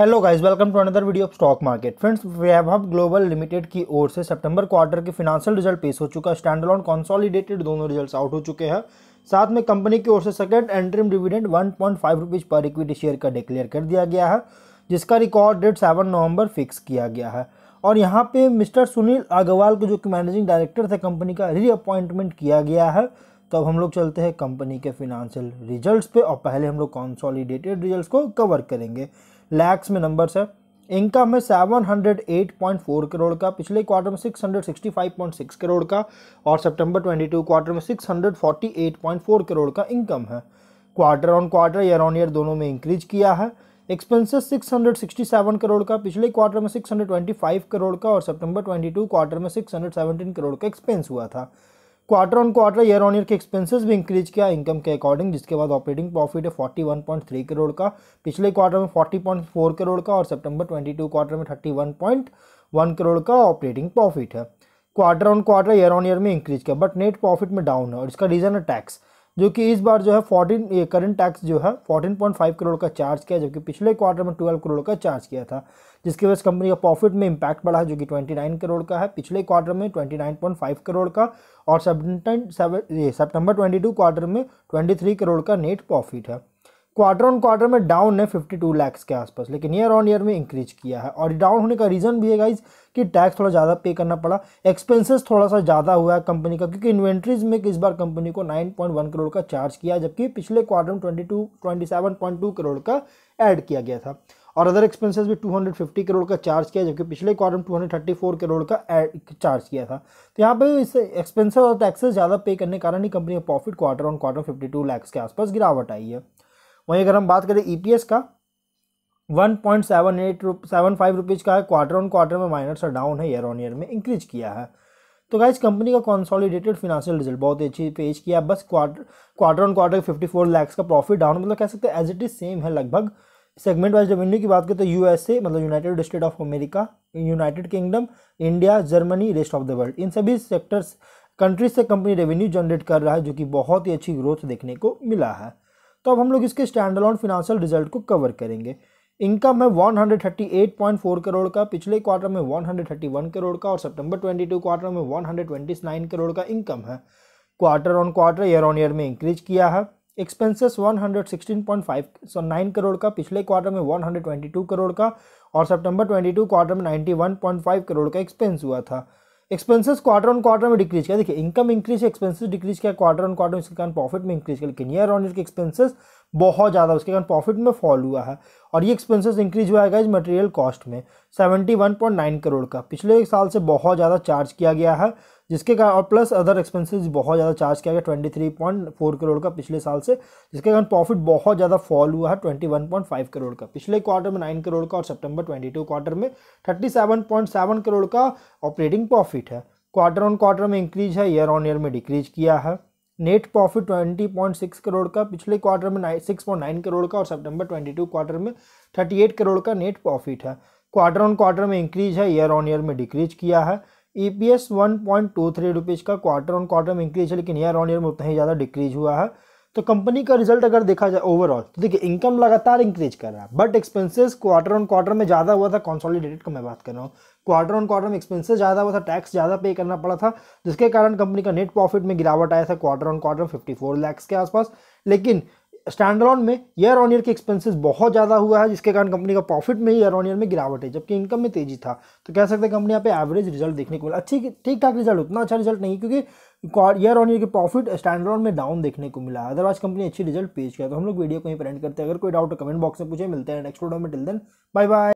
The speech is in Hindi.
hello guys welcome to another video of stock market friends Vaibhav global limited की ओर से सितंबर क्वार्टर के फिनांशियल रिजल्ट पेश हो चुका है स्टैंडलॉन कॉन्सॉलीडेटेड दोनों रिजल्ट्स आउट हो चुके हैं साथ में कंपनी की ओर से second interim dividend one point five rupees पर इक्विटी शेयर का डिक्लेयर कर दिया गया है जिसका रिकॉर्ड डेट सेवन नवंबर फिक्स किया गया है और यहाँ पे मिस्टर सुनील अग्रवाल को जो कि मैनेजिंग डायरेक्टर थे कंपनी का रीअपॉइंटमेंट किया गया है तो अब हम लोग चलते हैं कंपनी के फिनांशियल रिजल्ट पे और पहले हम लोग कॉन्सॉलीडेटेड रिजल्ट को कवर करेंगे लैक्स में नंबर्स है इनकम है seven hundred eight point four crore का पिछले क्वार्टर में six hundred sixty five point six crore का और सितंबर ट्वेंटी टू क्वार्टर में six hundred forty eight point four crore का इनकम है quarter on quarter year on year दोनों में इंक्रीज किया है expenses six hundred sixty seven crore का पिछले क्वार्टर में six hundred twenty five crore का और सितंबर ट्वेंटी टू क्वार्टर में सिक्स हंड्रेड सेवेंटीन करोड़ का एक्सपेंस हुआ था quarter on quarter year on year के एक्सपेंसेस भी इंक्रीज किया इनकम के अकॉर्डिंग जिसके बाद ऑपरेटिंग प्रॉफिट है forty one point three crore का पिछले क्वार्टर में फोर्टी पॉइंट फोर करोड़ का और सितंबर टू क्वार्टर में thirty one point one crore का ऑपरेटिंग प्रॉफिट है quarter on quarter year on year में इंक्रीज किया बट नेट प्रॉफिट में डाउन है और इसका रीज़न है टैक्स जो कि इस बार जो है फोर्टीन ये करंट टैक्स जो है फोर्टीन पॉइंट फाइव करोड़ का चार्ज किया जबकि पिछले क्वार्टर में ट्वेल्व करोड़ का चार्ज किया था जिसकी वजह से कंपनी का प्रॉफिट में इंपैक्ट बढ़ा है जो कि ट्वेंटी नाइन करोड़ का है पिछले क्वार्टर में twenty nine point five crore का और सेप्टेम्बर ट्वेंटी टू क्वार्टर में ट्वेंटी थ्री करोड़ का नेट प्रॉफिट है क्वार्टर ऑन क्वार्टर में डाउन है फिफ्टी टू लैक्स के आसपास लेकिन ईयर ऑन ईयर में इंक्रीज किया है और डाउन होने का रीज़न भी है गाइज कि टैक्स थोड़ा ज़्यादा पे करना पड़ा एक्सपेंसेस थोड़ा सा ज़्यादा हुआ है कंपनी का क्योंकि इन्वेंट्रीज में इस बार कंपनी को 9.1 करोड़ का चार्ज किया जबकि पिछले क्वार्टर में पॉइंट टू करोड़ का एड किया गया था और अदर एक्सपेंसेस भी फिफ्टी करोड़ का चार्ज किया जबकि पिछले क्वार्टर में फोर करोड़ का एड चार्ज किया था तो यहाँ पे इस एक्सपेंसेस और टैक्सेस ज़्यादा पे करने के कारण ही कंपनी का profit quarter on quarter two lakhs के आसपास गिरावट आई है वहीं अगर हम बात करें ईपीएस e का वन पॉइंट सेवन एट रुप सेवन फाइव रुपीज़ का है क्वार्टर ऑन क्वार्टर में माइनस और डाउन है ईयर ऑन ईयर में इंक्रीज किया है तो गाइज कंपनी का कॉन्सोलिडेटेड फिनेंशियल रिजल्ट बहुत अच्छी पेश किया बस quarter quarter on quarter fifty four lakhs का प्रॉफिट डाउन मतलब कह सकते हैं एज इट इज़ सेम है लगभग सेगमेंट वाइज रेवेन्यू की बात करें तो यूएसए मतलब united states of America united kingdom India Germany rest of the world इन सभी सेक्टर्स कंट्रीज से कंपनी रेवेन्यू जनरेट कर रहा है जो कि बहुत ही अच्छी ग्रोथ देखने को मिला है तो अब हम लोग इसके स्टैंड ऑन फिनांशियल रिजल्ट को कवर करेंगे इनकम है 138.4 करोड़ का पिछले क्वार्टर में 131 करोड़ का और सितंबर 22 क्वार्टर में 129 करोड़ का इनकम है quarter on quarter year on year में इंक्रीज किया है एक्सपेंसेस 116.5 करोड़ का पिछले क्वार्टर में 122 करोड़ का और सितंबर 22 क्वार्टर में 91.5 करोड़ का एक्सपेंस हुआ था एक्सपेंसेस क्वार्टर ऑन क्वार्टर में डिक्रीज किया देखिए इनकम इंक्रीज एक्सपेंसेस डिक्रीज किया क्वार्टर ऑन क्वार्टर इसके कारण प्रॉफिट में इंक्रीज किया लेकिन ईयर ऑन ईयर के एक्सपेंसेस बहुत ज़्यादा उसके कारण प्रॉफिट में फॉल हुआ है और ये एक्सपेंसेस इंक्रीज हुआ है इस मटेरियल कॉस्ट में seventy one point nine crore का पिछले एक साल से बहुत ज़्यादा चार्ज किया गया है जिसके कारण और प्लस अदर एक्सपेंसेस बहुत ज़्यादा चार्ज किया गया twenty three point four crore का पिछले साल से जिसके कारण प्रॉफिट बहुत ज़्यादा फॉल हुआ है twenty one point five crore का पिछले क्वार्टर में नाइन करोड़ का और सितंबर ट्वेंटी टू क्वार्टर में thirty seven point seven crore का ऑपरेटिंग प्रॉफिट है क्वार्टर ऑन क्वार्टर में इंक्रीज है ईयर ऑन ईयर में डिक्रीज किया है नेट प्रॉफिट 20.6 करोड़ का पिछले क्वार्टर में 6.9 करोड़ का और सितंबर 22 क्वार्टर में 38 करोड़ का नेट प्रॉफिट है क्वार्टर ऑन क्वार्टर में इंक्रीज है ईयर ऑन ईयर में डिक्रीज किया है E P S one point two three rupees का क्वार्टर ऑन क्वार्टर में इंक्रीज है लेकिन ईयर ऑन ईयर में उतना ही ज़्यादा डिक्रीज हुआ है तो कंपनी का रिजल्ट अगर देखा जाए ओवरऑल तो देखिए इनकम लगातार इंक्रीज कर रहा है but expenses quarter on quarter में ज़्यादा हुआ था कॉन्सोलिडेटेड का मैं बात कर रहा हूँ क्वार्टर ऑन क्वार्टर में एक्सपेंसेस ज़्यादा हुआ था टैक्स ज़्यादा पे करना पड़ा था जिसके कारण कंपनी का नेट प्रॉफिट में गिरावट आया था quarter on quarter fifty four lakhs के आसपास लेकिन स्टैंड में ईयर ऑन ईयर के एक्सपेंसेस बहुत ज़्यादा हुआ है जिसके कारण कंपनी का प्रॉफिट में ईयर ऑन ईयर में गिरावट है जबकि इनकम में तेजी था तो कह सकते हैं कंपनी यहाँ पे एवरेज रिजल्ट देखने को मिला अच्छी ठीक ठाक रिजल्ट उतना अच्छा रिजल्ट नहीं क्योंकि ईयर ऑन ईयर के प्रॉफिट स्टैंड में डाउन देखने को मिला अदरवाइज कंपनी अच्छी रिजल्ट पेश किया तो हम लोग वीडियो को ही प्रेंट करते हैं अगर कोई डाउट कमेंट बॉक्स में पूछे मिलते हैं नेक्स्ट वीडियो में टिल देन बाय बाय